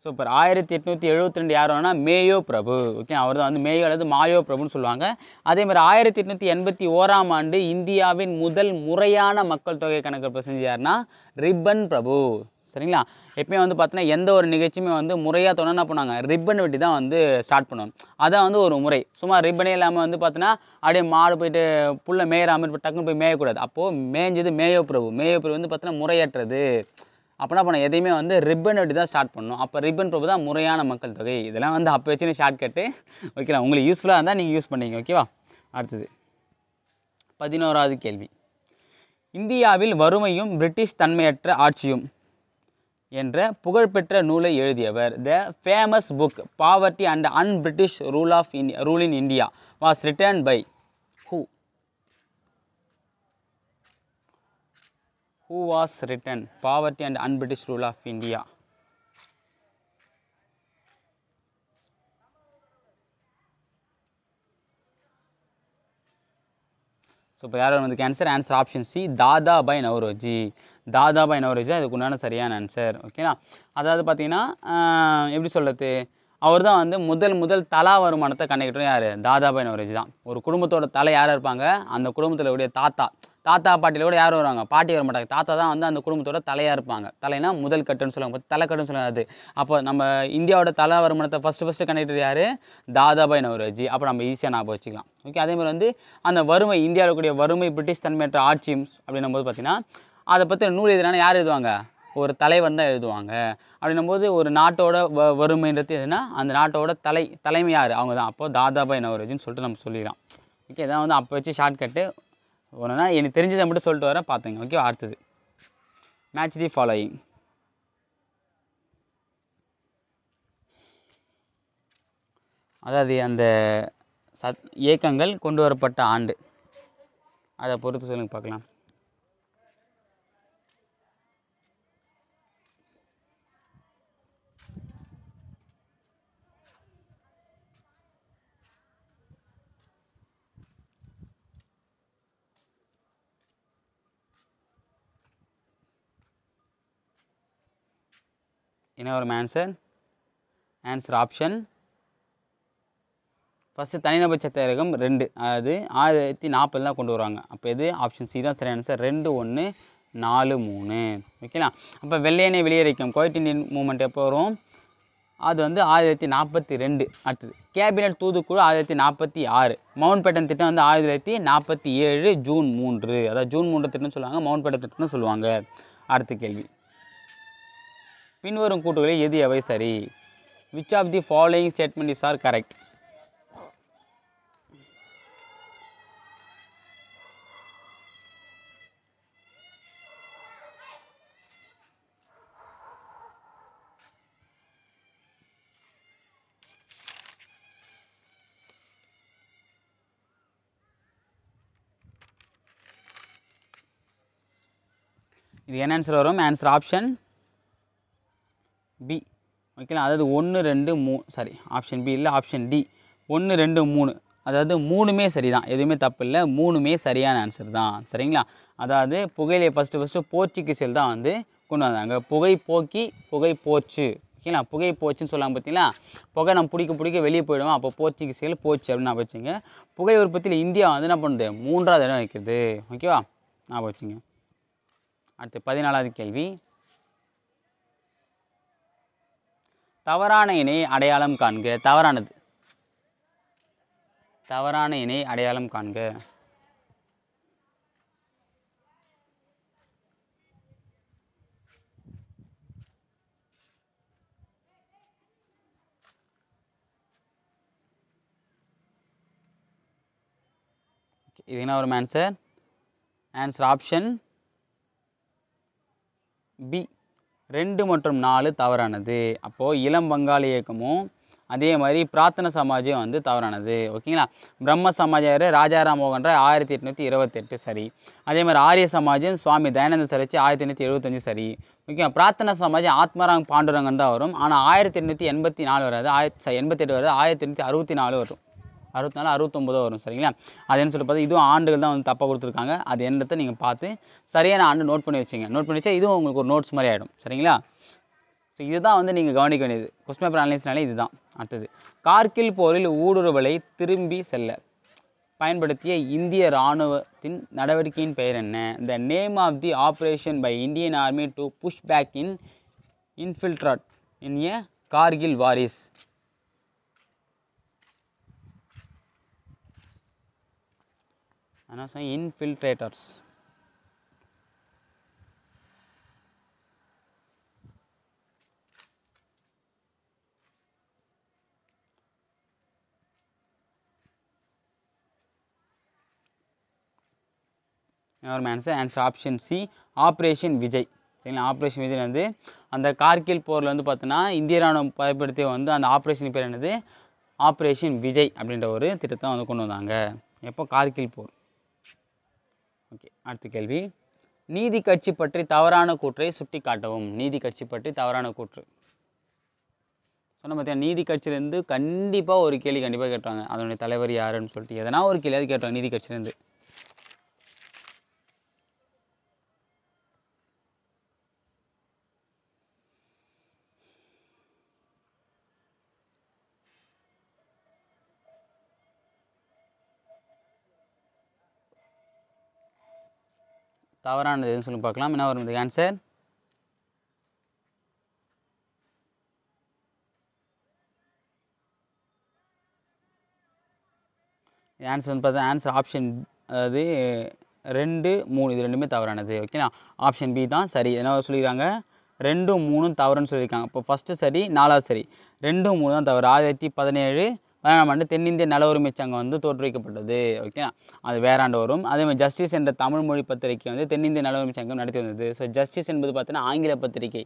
[SPEAKER 1] சூப்பர் ஆயிரத்தி எட்நூற்றி எழுபத்தி ரெண்டு யார் வேணால் மேயோ பிரபு ஓகே அவர் தான் வந்து மேயோ அல்லது மாயோ பிரபுன்னு சொல்லுவாங்க அதே மாதிரி ஆயிரத்தி எட்நூற்றி எண்பத்தி ஓராம் ஆண்டு இந்தியாவின் முதல் முறையான மக்கள் தொகை கணக்கெடுப்பு செஞ்சார்னா ரிப்பன் பிரபு சரிங்களா எப்பயும் வந்து பார்த்தீங்கன்னா எந்த ஒரு நிகழ்ச்சியுமே வந்து முறையாக தொடர்ந்து என்ன ரிப்பன் வெட்டி தான் வந்து ஸ்டார்ட் பண்ணுவோம் அதான் வந்து ஒரு முறை சும்மா ரிப்பனே இல்லாமல் வந்து பார்த்தீங்கன்னா அப்படியே மாடு போயிட்டு புள்ள மேயிற அமைப்பு டக்குன்னு போய் மேயக்கூடாது அப்போது மேய்ஞ்சது மேயோ பிரபு மேயோ பிரபு வந்து பார்த்தீங்கன்னா முறையற்றது அப்படின்னா பண்ண எதையுமே வந்து ரிப்பன் வெட்டி தான் ஸ்டார்ட் பண்ணணும் அப்போ ரிப்பன் பிரபு தான் முறையான மக்கள் தொகை இதெல்லாம் வந்து அப்போ வச்சுன்னு ஷார்ட் கட்டு ஓகேலாம் உங்களுக்கு யூஸ்ஃபுல்லாக இருந்தால் நீங்கள் யூஸ் பண்ணிங்க ஓகேவா அடுத்தது பதினோராவது கேள்வி இந்தியாவில் வறுமையும் பிரிட்டிஷ் தன்மையற்ற ஆட்சியும் என்ற புகழ்பெற்ற நூலை எழுதியவர் the famous book poverty and un British rule of in rule in India was written by who who was written poverty and un British rule of India so இப்போ யாரும் வந்து கேன்சர் answer option C Dadabhai Naoroji Dadabhai Naoroji அதுக்கு உண்டான சரியான answer ஓகேனா அதாவது பார்த்தீங்கன்னா எப்படி சொல்கிறது அவர் தான் வந்து முதல் முதல் தலா வருமானத்தை கண்டுக்கிட்டோம் யார் தாதாபாய் நவரோஜி தான் ஒரு குடும்பத்தோட தலை யாராக இருப்பாங்க அந்த குடும்பத்தில் உடைய தாத்தா தாத்தா பாட்டியில் கூட யாரும் வருவாங்க பாட்டி வர மாட்டாங்க தாத்தா தான் வந்து அந்த குடும்பத்தோட தலையாக இருப்பாங்க தலைனா முதல் கட்டுன்னு சொல்லுவாங்க தலைக்கட்டுன்னு சொல்லுவாங்க அது அப்போ நம்ம இந்தியாவோட தலை வருமானத்தை ஃபஸ்ட்டு ஃபஸ்ட்டு கண்டக்டர் யார் தாதாபாய் நவராஜி அப்போ நம்ம ஈஸியாக ஞாபகம் வச்சுக்கலாம் ஓகே அதேமாதிரி வந்து அந்த வறுமை இந்தியாவில் கூடிய வறுமை பிரிட்டிஷ் தன்மையற்ற ஆட்சி அப்படின்னும் போது பார்த்திங்கன்னா அதை பற்றி நூல் எதுனா யார் எழுதுவாங்க ஒரு தலைவன் தான் எழுதுவாங்க அப்படின்னும்போது ஒரு நாட்டோட வ வறுமைன்றது எதுனா அந்த நாட்டோட தலை தலைமை யார் அவங்க தான் அப்போது தாதாபாய் நவராஜின்னு சொல்லிட்டு நம்ம சொல்லிடலாம் ஓகே இதான் வந்து அப்போ வச்சு ஷார்ட்கட்டு ஒன்றுனா எனக்கு தெரிஞ்சதை மட்டும் சொல்லிட்டு வரேன் பார்த்துங்க ஓகே அடுத்தது மேட்ச் தி ஃபாலோயிங் அதாவது அந்த சத் இயக்கங்கள் கொண்டு வரப்பட்ட ஆண்டு அதை பொறுத்து சொல்லுங்கள் பார்க்கலாம் என்ன வரும் ஆன்சர் ஆன்சர் ஆப்ஷன் ஃபஸ்ட்டு தனிநபர் சத்தியகம் ரெண்டு அது ஆயிரத்தி நாற்பது தான் கொண்டு வருவாங்க அப்போ எது ஆப்ஷன் சி தான் சரி ஆன்சர் ரெண்டு ஒன்று நாலு மூணு ஓகேங்களா அப்போ வெள்ளையனை வெளியேறிக்கும் குவைட் இண்டியன் மூமெண்ட் எப்போ வரும் அது வந்து ஆயிரத்தி நாற்பத்தி ரெண்டு அடுத்தது கேபினட் தூதுக்குழு ஆயிரத்தி நாற்பத்தி ஆறு மவுண்ட் பேட்டன் திட்டம் வந்து ஆயிரத்தி தொள்ளாயிரத்தி நாற்பத்தி ஏழு ஜூன் மூன்று அதாவது ஜூன் மூன்று திட்டம்னு சொல்லுவாங்க மவுண்ட் பேட்டன் திட்டம்னு சொல்லுவாங்க அடுத்த கேள்வி பின்வரும் கூட்டுகளில் எது எவை சரி which of the following statement is are correct இது என்ன ஆன்சர் வரும் ஆன்சர் ஆப்ஷன் பி ஓகேங்களா அதாவது ஒன்று ரெண்டு மூ சாரி ஆப்ஷன் பி இல்லை ஆப்ஷன் டி ஒன்று ரெண்டு மூணு அதாவது மூணுமே சரி தான் எதுவுமே தப்பு இல்லை மூணுமே சரியான ஆன்சர் தான் சரிங்களா அதாவது புகையிலே ஃபஸ்ட்டு ஃபஸ்ட்டு போர்ச்சுகீசில் தான் வந்து கொண்டு வந்தாங்க புகை போக்கி புகை போச்சு ஓகேங்களா புகை போச்சுன்னு சொல்லலாம் பார்த்தீங்களா புகை நம்ம பிடிக்க பிடிக்க வெளியே போயிடுவோம் அப்போ போர்ச்சுகீசியல் போச்சு அப்படின்னு நான் வச்சுங்க புகை உற்பத்தியில் இந்தியா வந்து என்ன பண்ணுது மூன்றாவது இடம் வைக்கிறது ஓகேவா நான் வச்சுங்க அடுத்து பதினாலாவது கேள்வி தவறான இணை அடையாளம் காண்க தவறானது தவறான இணை அடையாளம் காண்க இது என்ன வரும் ஆன்சர் ஆன்சர் ஆப்ஷன் பி ரெண்டு மற்றும் நாலு தவறானது அப்போது இளம் பங்காளி இயக்கமும் அதே மாதிரி பிரார்த்தனை சமாஜம் வந்து தவறானது ஓகேங்களா பிரம்ம சமாஜர் ராஜாராம் மோகன் ராய் ஆயிரத்தி எட்நூற்றி இருபத்தெட்டு சரி அதே மாதிரி ஆரிய சமாஜம் சுவாமி தயானந்த சரச்சி ஆயிரத்தி எண்ணூற்றி எழுபத்தஞ்சு சரி ஓகேவா பிரார்த்தனை சமாஜம் ஆத்மராங் பாண்டுரங்கன் தான் வரும் ஆனால் ஆயிரத்தி எண்ணூற்றி எண்பத்தி நாலு வராது ஆயிரத்தி எண்பத்தெட்டு வராது ஆயிரத்தி எண்ணூற்றி அறுபத்தி நாலு வரும் அறுபத்தி நாலு அறுபத்தொம்பதோ வரும் சரிங்களா அது என்ன சொல்லி பார்த்தா இதுவும் ஆண்டுகள் தான் வந்து தப்பாக கொடுத்துருக்காங்க அது என்னத்தை நீங்கள் பார்த்து சரியான ஆண்டு நோட் பண்ணி வச்சுங்க நோட் பண்ணி வச்சா இதுவும் உங்களுக்கு ஒரு நோட்ஸ் மாதிரி ஆகிடும் சரிங்களா ஸோ இதுதான் வந்து நீங்கள் கவனிக்க வேண்டியது கொஸ்டின் பேப்பர் அனலைஸ்னாலே இதுதான் அடுத்தது கார்கில் போரில் ஊடுருவலை திரும்பி செல்ல பயன்படுத்திய இந்திய இராணுவத்தின் நடவடிக்கையின் பெயர் என்ன the name of the operation by Indian army to push back in infiltrate in a Kargil wars and also infiltrators your answer answer option C operation Vijay சரிங்களா ஆப்ரேஷன் விஜய் வந்து அந்த கார்கில் போரில் வந்து பார்த்தோன்னா இந்திய ராணுவம் பயப்படுத்திய வந்து அந்த ஆப்ரேஷன் பேர் என்னது ஆப்ரேஷன் விஜய் அப்படின்ற ஒரு திட்டத்தை வந்து கொண்டு வந்தாங்க எப்போ கார்கில் போர் ஓகே அடுத்த கேள்வி நீதி கட்சி பற்றி தவறான கூற்றை சுட்டி காட்டவும் நீதி கட்சி பற்றி தவறான கூற்று சொன்ன பார்த்தீங்க நீதி கட்சியிலேருந்து கண்டிப்பாக ஒரு கேள்வி கண்டிப்பாக கேட்டாங்க அதனுடைய தலைவர் யாருன்னு சொல்லிட்டு எதனா ஒரு கேள்வியாவது கேட்டாங்க நீதி கட்சியிலேருந்து தவறானது எதுன்னு சொல்லி பார்க்கலாம் என்ன வரும் இதுக்கு ஆன்சர் ஆன்சர் வந்து பார்த்தா ஆன்சர் ஆப்ஷன் அது ரெண்டு மூணு இது ரெண்டுமே தவறானது ஓகேண்ணா ஆப்ஷன் பி தான் சரி என்ன சொல்லியிருக்காங்க ரெண்டும் மூணும் தவறுன்னு சொல்லியிருக்காங்க இப்போ ஃபஸ்ட்டு சரி நாலாவது சரி ரெண்டும் மூணு தான் தவறு ஆயிரத்தி பதினேழு ஆண்டு தென்னிந்திய நல உரிமை சங்கம் வந்து தோற்றுவிக்கப்பட்டது ஓகே அது வேறாண்டு வரும் மாதிரி ஜஸ்டிஸ் என்ற தமிழ் மொழி பத்திரிகை வந்து தென்னிந்திய நல உரிமை சங்கம் நடத்தி வந்தது ஸோ ஜஸ்டிஸ் என்பது பார்த்தீங்கன்னா ஆங்கில பத்திரிகை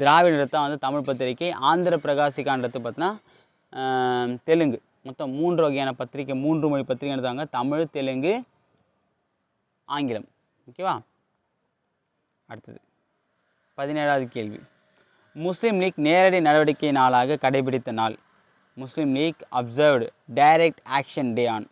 [SPEAKER 1] திராவிடத்தான் வந்து தமிழ் பத்திரிகை ஆந்திர பிரகாசிகான்றது பார்த்தீங்கன்னா தெலுங்கு மொத்தம் மூன்று வகையான பத்திரிகை மூன்று மொழி பத்திரிகை எடுத்தாங்க தமிழ் தெலுங்கு ஆங்கிலம் ஓகேவா அடுத்தது பதினேழாவது கேள்வி முஸ்லீம் லீக் நேரடி நடவடிக்கை நாளாக கடைபிடித்த நாள் Muslim League observed Direct Action Day on.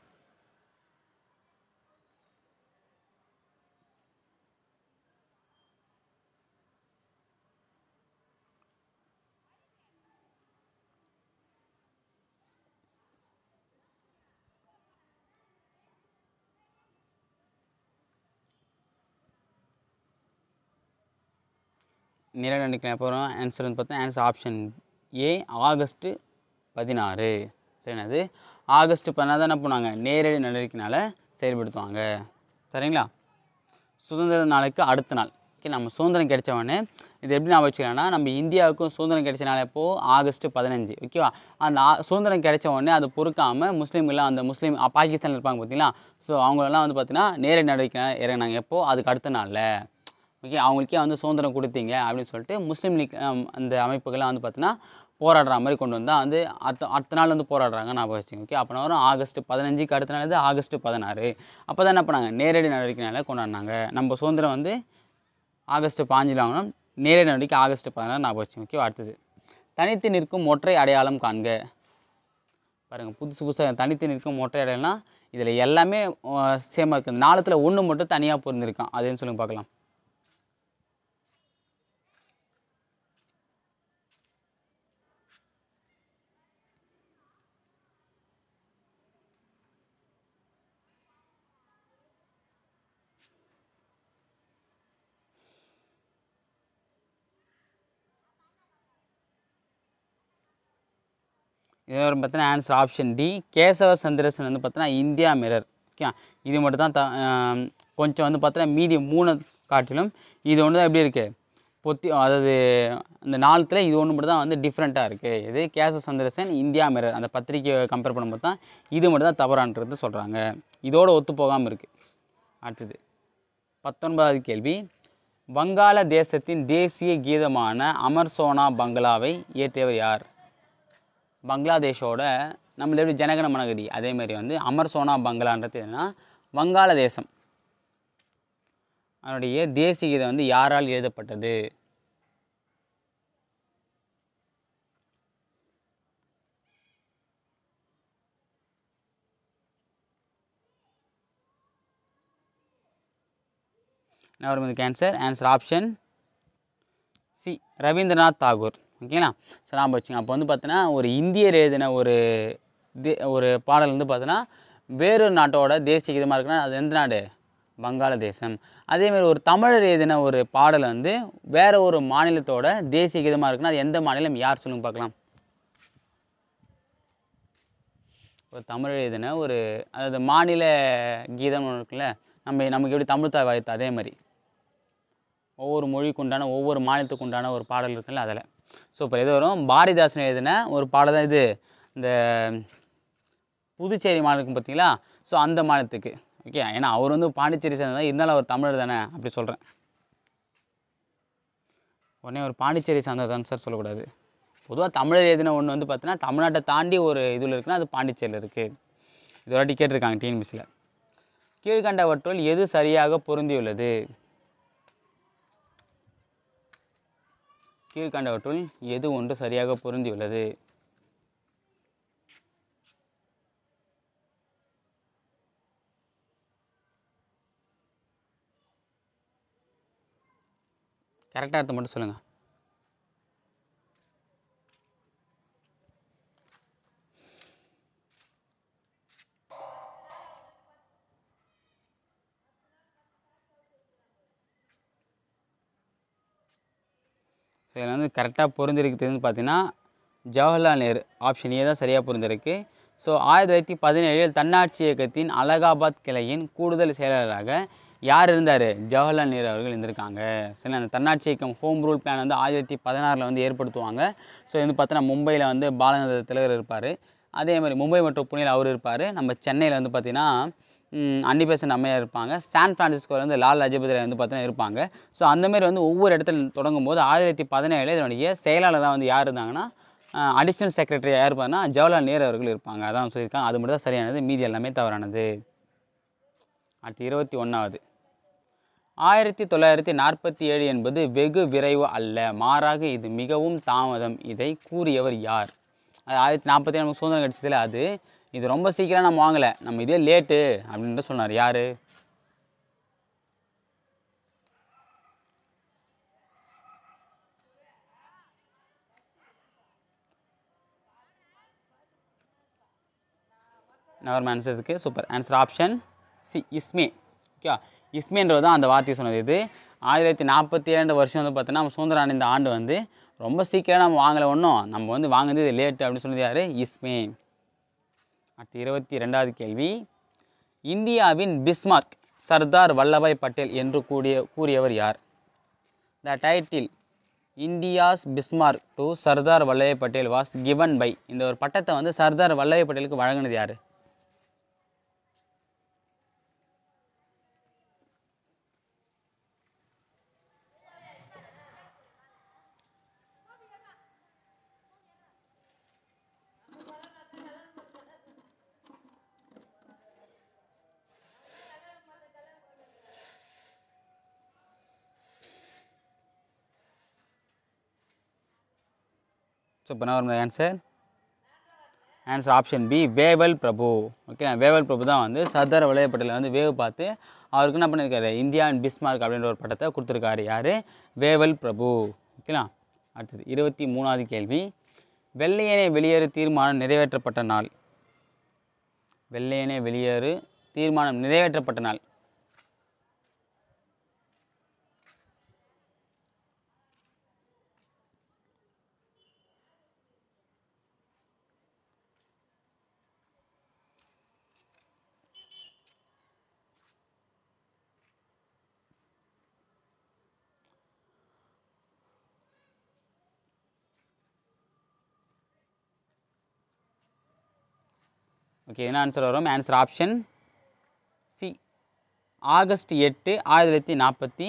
[SPEAKER 1] நிலை நினைக்கிறேன் அப்புறம் ஆன்சர் வந்து பார்த்தா ஆன்சர் ஆப்ஷன் ஏ ஆகஸ்ட்டு பதினாறு அது ஆகஸ்ட் பதினாறு என்ன பண்ணுவாங்க நேரடி நடவடிக்கைனால் செயல்படுத்துவாங்க சரிங்களா சுதந்திர நாளுக்கு அடுத்த நாள் ஓகே நம்ம சுதந்திரம் கிடைச்ச உடனே இது எப்படி நான் வச்சுக்கலாம்னா நம்ம இந்தியாவுக்கும் சுதந்திரம் கிடைச்சனால இப்போது ஆகஸ்ட் பதினஞ்சு ஓகேவா அந்த சுதந்திரம் கிடைச்ச உடனே அதை பொறுக்காமல் முஸ்லீம்கள்லாம் அந்த முஸ்லீம் பாகிஸ்தானில் இருப்பாங்க பார்த்தீங்களா ஸோ அவங்களெல்லாம் வந்து பார்த்திங்கன்னா நேரடி நடவடிக்கை இறங்கினாங்க எப்போது அதுக்கு அடுத்த நாளில் ஓகே அவங்களுக்கே வந்து சுதந்திரம் கொடுத்தீங்க அப்படின்னு சொல்லிட்டு முஸ்லீம் லீக் அந்த அமைப்புகள்லாம் வந்து பார்த்தீங்கன்னா போராடுற மாதிரி கொண்டு வந்தால் வந்து அத்த அடுத்த நாள் வந்து போராடுறாங்க நான் வச்சுங்க ஓகே அப்போ வரும் ஆகஸ்ட் பதினஞ்சுக்கு அடுத்த நாள் வந்து ஆகஸ்ட் பதினாறு அப்போ தான் என்ன பண்ணாங்க நேரடி நடவடிக்கைனால கொண்டாடினாங்க நம்ம சுதந்திரம் வந்து ஆகஸ்ட் பாஞ்சில் வாங்கணும் நேரடி நடவடிக்கை ஆகஸ்ட் பதினாறு நான் வச்சுங்க ஓகே அடுத்தது தனித்து நிற்கும் ஒற்றை அடையாளம் காண்க பாருங்கள் புதுசு புதுசாக தனித்து நிற்கும் ஒற்றை அடையாளம்னா இதில் எல்லாமே சேமாக இருக்குது நாளத்தில் ஒன்று மட்டும் தனியாக பொருந்திருக்கான் அதுன்னு சொல்லி பார்க்கலாம் இது வரும் answer option D Keshav Chandrasen வந்து பார்த்தீங்கன்னா இந்தியா மிரர் ஓகே இது மட்டும் தான் த கொஞ்சம் வந்து பார்த்தீங்கன்னா மீதி மூணு காட்டிலும் இது ஒன்று தான் எப்படி இருக்குது பொத்தி அதாவது இந்த நாளத்தில் இது ஒன்று மட்டும் தான் வந்து டிஃப்ரெண்ட்டாக இருக்குது இது கேசவ சந்திரசன் இந்தியா மிரர் அந்த பத்திரிக்கையை கம்பேர் பண்ணும்போது தான் இது மட்டும் தான் தவறான்றது சொல்கிறாங்க இதோடு ஒத்து போகாமல் இருக்குது அடுத்தது பத்தொன்பதாவது கேள்வி வங்காள தேசத்தின் தேசிய கீதமான அமர் சோனா பங்களாவை இயற்றியவர் யார் பங்களாதேஷோட நம்மள எப்படி ஜனகன மனகதி அதேமாரி வந்து அமர்சோனா பங்களான்றது என்னென்னா வங்காளதேசம் அதனுடைய தேசிய கீதம் வந்து யாரால் எழுதப்பட்டது நவர் கேன்சர் answer option C Rabindranath Tagore ஓகேங்களா சரி நான் வச்சுங்க அப்போ வந்து பார்த்தீங்கன்னா ஒரு இந்தியர் எழுதின ஒரு ஒரு பாடல் வந்து பார்த்தீங்கன்னா வேறொரு நாட்டோட தேசிய கீதமாக இருக்குன்னா அது எந்த நாடு வங்காளதேசம் அதேமாதிரி ஒரு தமிழர் எழுதின ஒரு பாடல் வந்து வேறு ஒரு மாநிலத்தோட தேசிய கீதமாக இருக்குன்னா அது எந்த மாநிலம் யார் சொல்லுங்க பார்க்கலாம் ஒரு தமிழ் எழுதின ஒரு அதாவது மாநில கீதம் இருக்குல்ல நம்ம நமக்கு எப்படி தமிழ் தாய் வாய்த்து அதே மாதிரி ஒவ்வொரு மொழிக்கு உண்டான ஒவ்வொரு மாநிலத்துக்கு உண்டான ஒரு பாடல் இருக்குல்ல அதில் ஸோ இப்போ எது வரும் பாரதிதாசன் எழுதின ஒரு பாடல் தான் இது இந்த புதுச்சேரி மாநிலம் பார்த்தீங்களா ஸோ அந்த மாநிலத்துக்கு ஓகே ஏன்னா அவர் வந்து பாண்டிச்சேரி சேர்ந்தது இருந்தாலும் அவர் தமிழர் தானே அப்படி சொல்கிறேன் உடனே ஒரு பாண்டிச்சேரி சார்ந்தது தானே சார் சொல்லக்கூடாது பொதுவாக தமிழர் எழுதின ஒன்று வந்து பார்த்தீங்கன்னா தமிழ்நாட்டை தாண்டி ஒரு இதில் இருக்குன்னா அது பாண்டிச்சேரியில் இருக்குது இதோட டிக்கெட் இருக்காங்க டிஎன்பிசியில் கீழ்கண்டவற்றுள் எது சரியாக பொருந்தியுள்ளது கீழ்கண்டவற்றுள் எது ஒன்று சரியாக பொருந்தியுள்ளது கரெக்டாக அர்த்தம் மட்டும் சொல்லுங்கள் இதில் வந்து கரெக்டாக பொருந்திருக்கிறது பார்த்தீங்கன்னா ஜவஹர்லால் நேரு ஆப்ஷன் ஏ தான் சரியாக பொருந்திருக்கு ஸோ ஆயிரத்தி தொள்ளாயிரத்தி பதினேழில் தன்னாட்சி இயக்கத்தின் அலகாபாத் கிளையின் கூடுதல் செயலாளராக யார் இருந்தார் ஜவஹர்லால் நேரு அவர்கள் இருந்திருக்காங்க சரி அந்த தன்னாட்சி இயக்கம் ஹோம் ரூல் பிளான் வந்து ஆயிரத்தி தொள்ளாயிரத்தி பதினாறில் வந்து ஏற்படுத்துவாங்க ஸோ வந்து பார்த்தோன்னா மும்பையில் வந்து பாலநந்தர் திலகர் இருப்பார் அதே மாதிரி மும்பை மற்றும் புனேயில் அவர் இருப்பார் நம்ம சென்னையில் வந்து பார்த்திங்கன்னா அன்னிபேசன் அம்மையாக இருப்பாங்க சான் ஃப்ரான்சிஸ்கோலேருந்து லால் லஜபதி வந்து பார்த்தீங்கன்னா இருப்பாங்க ஸோ அந்தமாரி வந்து ஒவ்வொரு இடத்துல தொடங்கும் போது ஆயிரத்தி பதினேழில் இதனுடைய செயலாளராக வந்து யார் இருந்தாங்கன்னா அடிஷ்னல் செக்ரட்டரி யார் இருப்பாங்கன்னா ஜவஹர்லால் நேரு அவர்கள் இருப்பாங்க அதான் சொல்லியிருக்காங்க அது மட்டும் தான் சரியானது மீதி எல்லாமே தவறானது அடுத்து இருபத்தி ஒன்றாவது ஆயிரத்தி தொள்ளாயிரத்தி நாற்பத்தி ஏழு என்பது வெகு விரைவு அல்ல மாறாக இது மிகவும் தாமதம் இதை கூறியவர் யார் அது ஆயிரத்தி நாற்பத்தி நமக்கு சுதந்திரம் கிடச்சதில் அது இது ரொம்ப சீக்கிரம் நம்ம வாங்கலை நம்ம இதே லேட்டு அப்படின்ட்டு சொன்னார் யார் நவர்ம ஆன்சர் இருக்குது super answer option C Ismay okay இஸ்மேன்றது தான் அந்த வார்த்தையை சொன்னது இது ஆயிரத்தி நாற்பத்தி ஏழு வருஷம் வந்து பார்த்தோன்னா நம்ம சுதந்திரம் இந்த ஆண்டு வந்து ரொம்ப சீக்கிரம் நம்ம வாங்கலை ஒன்றும் நம்ம வந்து வாங்குறது லேட்டு அப்படின்னு சொன்னது யார் இஸ்மே அடுத்து இருபத்தி ரெண்டாவது கேள்வி இந்தியாவின் பிஸ்மார்க் சர்தார் வல்லபாய் பட்டேல் என்று கூடிய கூறியவர் யார் the title India's Bismarck to Sardar Vallabhbhai Patel was given by இந்த ஒரு பட்டத்தை வந்து சர்தார் வல்லபாய் பட்டேலுக்கு வழங்கினது யார் ஸோ பண்ண வரும் answer answer option B Wavell பிரபு ஓகே வேவல் பிரபு தான் வந்து சர்தார் வல்லபாய் வந்து வேவு பார்த்து அவருக்கு என்ன பண்ணியிருக்காரு இந்தியா அண்ட் பிஸ்மார்க் அப்படின்ற ஒரு படத்தை கொடுத்துருக்காரு யார் வேவல் பிரபு ஓகேங்களா அடுத்தது இருபத்தி மூணாவது கேள்வி வெள்ளையனே வெளியேறு தீர்மானம் நிறைவேற்றப்பட்ட நாள் வெள்ளையனே வெளியேறு தீர்மானம் நிறைவேற்றப்பட்ட நாள் ஓகே என்ன ஆன்சர் வரும் ஆன்சர் ஆப்ஷன் சி ஆகஸ்ட் எட்டு ஆயிரத்தி தொள்ளாயிரத்தி நாற்பத்தி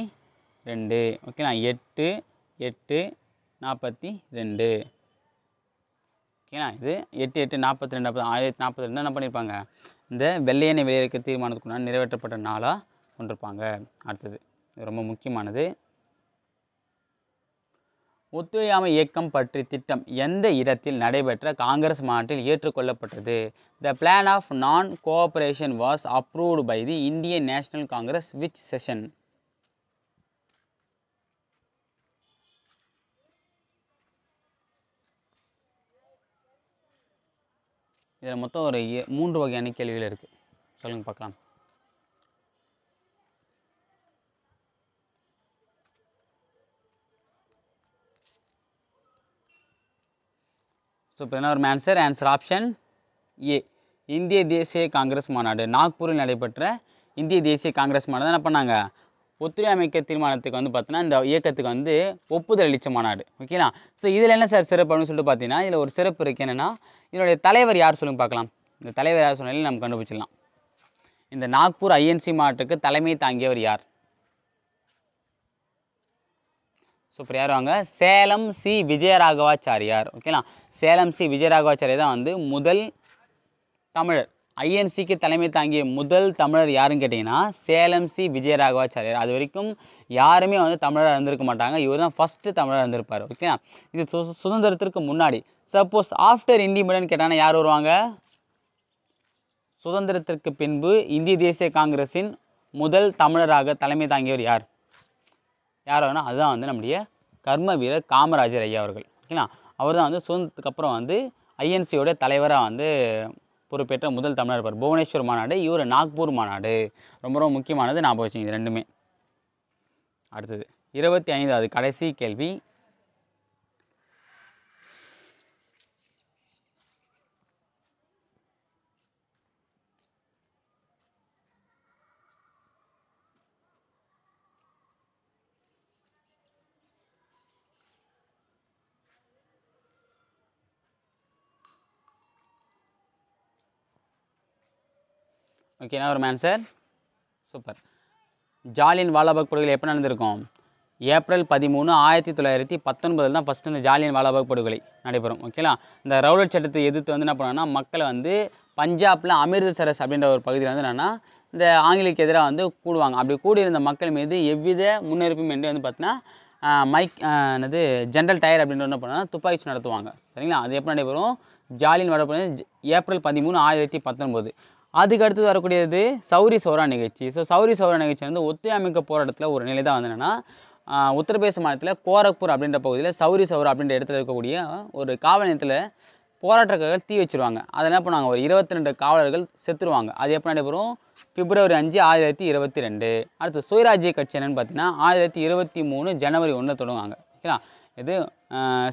[SPEAKER 1] ரெண்டு ஓகேண்ணா எட்டு எட்டு நாற்பத்தி ரெண்டு ஓகேண்ணா இது எட்டு எட்டு நாற்பத்தி ரெண்டு நாற்பது ஆயிரத்தி நாற்பத்தி ரெண்டு என்ன பண்ணியிருப்பாங்க இந்த வெள்ளையனை வெளியேற்க தீர்மானத்துக்குன்னா நிறைவேற்றப்பட்ட நாளாக கொண்டிருப்பாங்க அடுத்தது இது ரொம்ப முக்கியமானது ஒத்துழையாமை இயக்கம் பற்றி திட்டம் எந்த இடத்தில் நடைபெற்ற காங்கிரஸ் மாநாட்டில் ஏற்றுக்கொள்ளப்பட்டது the plan of non cooperation was approved by the Indian National Congress which session இதில் மொத்தம் ஒரு மூன்று வகையான கேள்விகள் இருக்குது சொல்லுங்கள் பார்க்கலாம் ஸோ இப்போ என்ன ஒரு ஆன்சர் ஆன்சர் ஆப்ஷன் ஏ இந்திய தேசிய காங்கிரஸ் மாநாடு நாக்பூரில் நடைபெற்ற இந்திய தேசிய காங்கிரஸ் மாநாடு என்ன பண்ணாங்க ஒத்துழை தீர்மானத்துக்கு வந்து பார்த்தீங்கன்னா இந்த இயக்கத்துக்கு வந்து ஒப்புதல் அளித்த மாநாடு ஓகேனா ஸோ இதில் என்ன சார் சிறப்பு அப்படின்னு சொல்லிட்டு பார்த்தீங்கன்னா இதில் ஒரு சிறப்பு இருக்குது என்னென்னா இதனுடைய தலைவர் யார் சொல்லுங்க பார்க்கலாம் இந்த தலைவர் யார் சொன்னாலும் நம்ம கண்டுபிடிச்சிடலாம் இந்த நாக்பூர் ஐஎன்சி மாவட்டத்துக்கு தலைமை தாங்கியவர் யார் சூப்பர் யார் வாங்க சேலம் சி விஜயராகவாச்சாரியார் ஓகேலா சேலம் சி விஜயராகவாச்சாரியார் தான் வந்து முதல் தமிழர் ஐஎன்சிக்கு தலைமை தாங்கிய முதல் தமிழர் யாருன்னு கேட்டிங்கன்னா சேலம் சி விஜயராகவாச்சாரியார் அது வரைக்கும் யாருமே வந்து தமிழராக இருந்திருக்க மாட்டாங்க இவர் தான் ஃபஸ்ட்டு தமிழராக இருந்திருப்பார் ஓகேங்களா இது சு சுதந்திரத்திற்கு முன்னாடி சப்போஸ் ஆஃப்டர் இண்டிபெண்டன்ட் கேட்டாங்கன்னா யார் வருவாங்க சுதந்திரத்திற்கு பின்பு இந்திய தேசிய காங்கிரஸின் முதல் தமிழராக தலைமை தாங்கியவர் யார் யார் வேணால் அதுதான் வந்து நம்முடைய கர்ம வீரர் காமராஜர் ஐயா அவர்கள் ஓகேங்களா அவர் தான் வந்து சுதந்திரத்துக்கு அப்புறம் வந்து ஐஎன்சியோட தலைவராக வந்து பொறுப்பேற்ற முதல் தமிழர் இருப்பார் புவனேஸ்வர் மாநாடு இவர் நாக்பூர் மாநாடு ரொம்ப ரொம்ப முக்கியமானது ஞாபகம் வச்சுங்க இது ரெண்டுமே அடுத்தது இருபத்தி ஐந்தாவது கடைசி கேள்வி ஓகேனா ஒரு ஆன்சர் சூப்பர் ஜாலியன் வாலாபாக் படுகொலை எப்போ நடந்திருக்கும் ஏப்ரல் பதிமூணு ஆயிரத்தி தொள்ளாயிரத்தி பத்தொன்பதில் தான் ஃபஸ்ட்டு இந்த ஜாலியன் வாலாபாக் படுகொலை நடைபெறும் ஓகேலா இந்த ரவுலட் சட்டத்தை எதிர்த்து வந்து என்ன பண்ணுவாங்கன்னா மக்களை வந்து பஞ்சாபில் அமிர்தசரஸ் அப்படின்ற ஒரு பகுதியில் வந்து என்னென்னா இந்த ஆங்கிலக்கு எதிராக வந்து கூடுவாங்க அப்படி கூடியிருந்த மக்கள் மீது எவ்வித முன்னெடுப்பும் என்று வந்து பார்த்தீங்கன்னா மைக் என்னது ஜென்ரல் டயர் அப்படின்ற என்ன பண்ணால் துப்பாக்கிச்சு நடத்துவாங்க சரிங்களா அது எப்போ நடைபெறும் ஜாலியன் வாலாபாக் ஏப்ரல் பதிமூணு ஆயிரத்தி பத்தொன்பது அதுக்கு அடுத்து வரக்கூடியது சௌரி சௌரா நிகழ்ச்சி ஸோ சௌரி சௌரா நிகழ்ச்சி வந்து ஒத்துழைமைக்க போராட்டத்தில் ஒரு நிலை தான் வந்து என்னென்னா உத்தரப்பிரதேச மாநிலத்தில் கோரக்பூர் அப்படின்ற பகுதியில் சௌரி சௌரா அப்படின்ற இடத்துல இருக்கக்கூடிய ஒரு காவல் நிலையத்தில் போராட்டக்காரர்கள் தீ வச்சுருவாங்க அதை என்ன பண்ணுவாங்க ஒரு இருபத்தி ரெண்டு காவலர்கள் செத்துருவாங்க அது எப்போ நடைபெறும் பிப்ரவரி அஞ்சு ஆயிரத்தி தொள்ளாயிரத்தி இருபத்தி ரெண்டு அடுத்து சுயராஜ்ய கட்சி என்னென்னு பார்த்தீங்கன்னா ஆயிரத்தி தொள்ளாயிரத்தி இருபத்தி மூணு ஜனவரி ஒன்று தொடங்குவாங்க ஓகேங்களா இது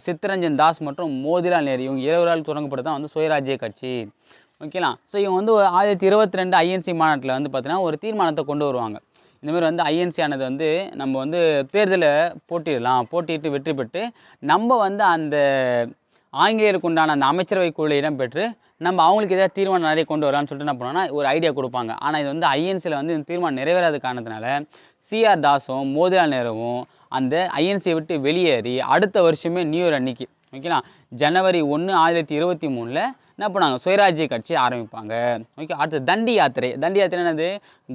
[SPEAKER 1] சித்தரஞ்சன் தாஸ் மற்றும் மோதிலால் நேரு இவங்க இருவரால் தொடங்கப்பட்டு தான் வந்து சுயராஜ்ய கட்சி ஓகேலாம் ஸோ இவங்க வந்து ஆயிரத்தி இருபத்தி ரெண்டு ஐஎன்சி மாநாட்டில் வந்து பார்த்தீங்கன்னா ஒரு தீர்மானத்தை கொண்டு வருவாங்க இந்தமாதிரி வந்து ஐஎன்சி ஆனது வந்து நம்ம வந்து தேர்தலை போட்டிடலாம் போட்டிட்டு வெற்றி பெற்று நம்ம வந்து அந்த ஆங்கிலேயருக்கு உண்டான அந்த அமைச்சரவை குழு இடம்பெற்று நம்ம அவங்களுக்கு எதாவது தீர்மானம் நிறைய கொண்டு வரலாம்னு சொல்லிட்டு என்ன பண்ணோன்னா ஒரு ஐடியா கொடுப்பாங்க ஆனால் இது வந்து ஐஎன்சியில் வந்து இந்த தீர்மானம் நிறைவேறாத காரணத்தினால சிஆர் தாஸும் மோதிலால் நேருவும் அந்த ஐஎன்சியை விட்டு வெளியேறி அடுத்த வருஷமே நியூ இயர் அன்னைக்கு ஓகேங்களா ஜனவரி ஒன்று ஆயிரத்தி இருபத்தி மூணில் என்ன பண்ணாங்க சுயராஜ்ய கட்சி ஆரம்பிப்பாங்க ஓகே அடுத்து தண்டி யாத்திரை தண்டி யாத்திரை என்னது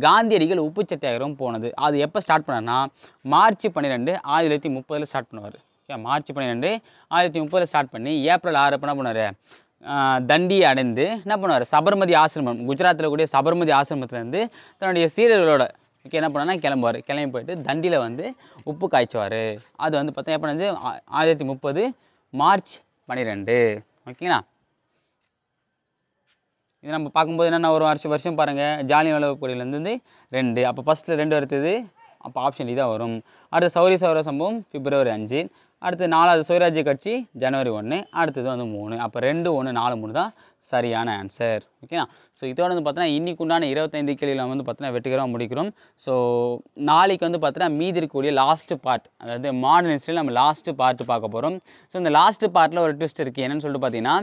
[SPEAKER 1] காந்தியடிகள் உப்பு சத்தியாகிரகம் போனது அது எப்போ ஸ்டார்ட் பண்ணார்னா மார்ச் பன்னிரெண்டு ஆயிரத்தி தொள்ளாயிரத்தி முப்பதில் ஸ்டார்ட் பண்ணுவார் ஓகே மார்ச் பன்னிரெண்டு ஆயிரத்தி முப்பதில் ஸ்டார்ட் பண்ணி ஏப்ரல் ஆறு என்ன பண்ணுவார் தண்டியை அடைந்து என்ன பண்ணுவார் சபர்மதி ஆசிரமம் குஜராத்தில் கூடிய சபர்மதி ஆசிரமத்துலேருந்து தன்னுடைய சீரர்களோட ஓகே என்ன பண்ணனா கிளம்புவார் கிளம்பி போயிட்டு தண்டியில் வந்து உப்பு காய்ச்சுவார் அது வந்து பார்த்தா எப்போ ஆயிரத்தி முப்பது மார்ச் பன்னிரெண்டு ஓகேங்களா இது நம்ம பார்க்கும்போது என்னென்ன ஒரு வருஷம் வருஷம் பாருங்கள் ஜாலியன் வளவக்கூடியிலேருந்து ரெண்டு அப்போ ஃபஸ்ட்டில் ரெண்டு அடுத்தது அப்போ ஆப்ஷன் இதாக வரும் அடுத்து சௌரி சௌர சம்பவம் பிப்ரவரி அஞ்சு அடுத்து நாலாவது சுயராஜ்ய கட்சி ஜனவரி ஒன்று அடுத்தது வந்து மூணு அப்போ ரெண்டு ஒன்று நாலு மூணு தான் சரியான ஆன்சர் ஓகேண்ணா ஸோ இதோட வந்து பார்த்தீங்கன்னா இன்னைக்கு உண்டான இருபத்தைந்து கேள்வியில் வந்து பார்த்தீங்கன்னா வெற்றிகரமாக முடிக்கிறோம் ஸோ நாளைக்கு வந்து பார்த்தீங்கன்னா மீதி இருக்கக்கூடிய லாஸ்ட்டு பார்ட் அதாவது மாடர்ன் ஹிஸ்ட்ரியில் நம்ம லாஸ்ட்டு பார்ட்டு பார்க்க போகிறோம் ஸோ இந்த லாஸ்ட்டு பார்ட்டில் ஒரு ட்விஸ்ட் இருக்குது என்னென்னு சொல்லிட்டு பார்த்தீங்கன்னா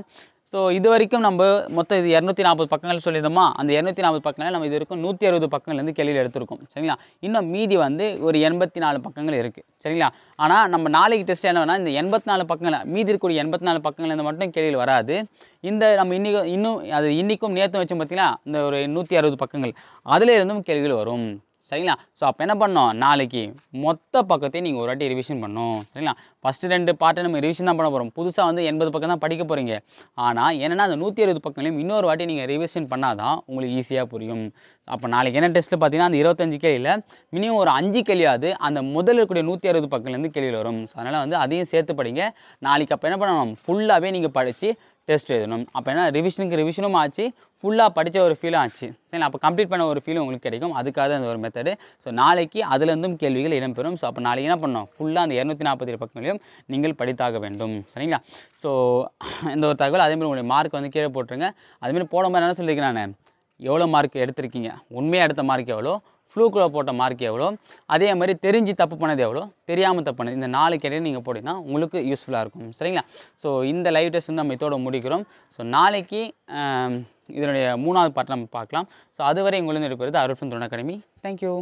[SPEAKER 1] ஸோ இது வரைக்கும் நம்ம மொத்தம் இது இரநூத்தி நாற்பது பக்கங்கள் சொல்லியிருந்தோமா அந்த இரநூத்தி நாற்பது பக்கங்கள் நம்ம இது வரைக்கும் நூற்றி அறுபது பக்கங்கள்லேருந்து கேள்வியில் எடுத்திருக்கோம் சரிங்களா இன்னும் மீதி வந்து ஒரு எண்பத்தி நாலு பக்கங்கள் இருக்குது சரிங்களா ஆனால் நம்ம நாளைக்கு டெஸ்ட் என்ன வேணால் இந்த எண்பத்தி நாலு பக்கங்கள் மீதி இருக்கக்கூடிய எண்பத்தி நாலு பக்கங்கள்லேருந்து மட்டும் கேள்வியில் வராது இந்த நம்ம இன்றைக்கும் இன்னும் அது இன்றைக்கும் நேற்று வச்சோம் பார்த்திங்கன்னா இந்த ஒரு நூற்றி அறுபது பக்கங்கள் அதில் இருந்தும் கேள்விகள் வரும் சரிங்களா ஸோ அப்போ என்ன பண்ணோம் நாளைக்கு மொத்த பக்கத்தையும் நீங்கள் ஒரு வாட்டி ரிவிஷன் பண்ணணும் சரிங்களா ஃபஸ்ட்டு ரெண்டு பாட்டை நம்ம ரிவிஷன் தான் பண்ண போகிறோம் புதுசாக வந்து எண்பது பக்கம் தான் படிக்க போகிறீங்க ஆனால் என்னென்னா அந்த நூற்றி அறுபது பக்கங்களையும் இன்னொரு வாட்டி நீங்கள் ரிவிஷன் பண்ணால் தான் உங்களுக்கு ஈஸியாக புரியும் அப்போ நாளைக்கு என்ன டெஸ்ட்டில் பார்த்தீங்கன்னா அந்த இருபத்தஞ்சு கேள்வியில் மினிமம் ஒரு அஞ்சு கேள்வியாவது அந்த முதல் இருக்கக்கூடிய நூற்றி அறுபது பக்கம்லேருந்து கேள்வியில் வரும் ஸோ அதனால் வந்து அதையும் சேர்த்து படிங்க நாளைக்கு அப்போ என்ன பண்ணணும் ஃபுல்லாகவே நீங்கள் படித்து டெஸ்ட் எழுதணும் அப்போ என்ன ரிவிஷனுக்கு ரிவிஷனும் ஆச்சு ஃபுல்லாக படித்த ஒரு ஃபீலும் ஆச்சு சரிங்களா அப்போ கம்ப்ளீட் பண்ண ஒரு ஃபீலும் உங்களுக்கு கிடைக்கும் அதுக்காக தான் அந்த ஒரு மெத்தடு ஸோ நாளைக்கு அதுலேருந்தும் கேள்விகள் இடம்பெறும் ஸோ அப்போ நாளைக்கு என்ன பண்ணோம் ஃபுல்லாக அந்த இரநூத்தி நாற்பத்தி ஏழு பக்கங்களையும் நீங்கள் படித்தாக வேண்டும் சரிங்களா ஸோ இந்த ஒரு தகவல் அதேமாதிரி உங்களுடைய மார்க் வந்து கீழே போட்டுருங்க அதேமாதிரி போன மாதிரி என்ன சொல்லியிருக்கேன் நான் எவ்வளோ மார்க் எடுத்திருக்கீங்க உண்மையாக எடுத்த மார்க் எவ்வளோ ஃப்ளூக்குள்ளே போட்ட மார்க் எவ்வளோ அதே மாதிரி தெரிஞ்சு தப்பு பண்ணது எவ்வளோ தெரியாமல் தப்பு பண்ணது இந்த நாலு கேள்வி நீங்கள் போட்டிங்கன்னா உங்களுக்கு யூஸ்ஃபுல்லாக இருக்கும் சரிங்களா ஸோ இந்த லைவ் டெஸ்ட் வந்து நம்ம இதோட முடிக்கிறோம் ஸோ நாளைக்கு இதனுடைய மூணாவது பாட்டை நம்ம பார்க்கலாம் ஸோ அதுவரை உங்களிருந்து இருக்கிறது அருள்ஃபன் துணை அகாடமி தேங்க்யூ